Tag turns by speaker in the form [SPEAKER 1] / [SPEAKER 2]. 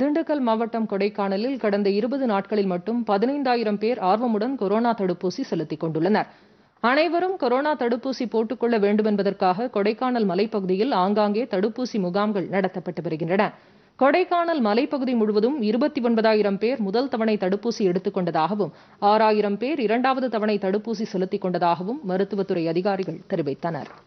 [SPEAKER 1] திண்டுக்கல் மாவட்டம் கொடைக்கானலில் கடந்த இருபது நாட்களில் மட்டும் பதினைந்தாயிரம் பேர் ஆர்வமுடன் கொரோனா தடுப்பூசி செலுத்திக் கொண்டுள்ளனர் அனைவரும் கொரோனா தடுப்பூசி போட்டுக்கொள்ள வேண்டும் என்பதற்காக கொடைக்கானல் மலைப்பகுதியில் ஆங்காங்கே தடுப்பூசி முகாம்கள் நடத்தப்பட்டு வருகின்றன கொடைக்கானல் மலைப்பகுதி முழுவதும் இருபத்தி ஒன்பதாயிரம் பேர் முதல் தவணை தடுப்பூசி எடுத்துக் கொண்டதாகவும் ஆறாயிரம் பேர் இரண்டாவது தவணை தடுப்பூசி செலுத்திக் கொண்டதாகவும் மருத்துவத்துறை அதிகாரிகள் தெரிவித்தனா்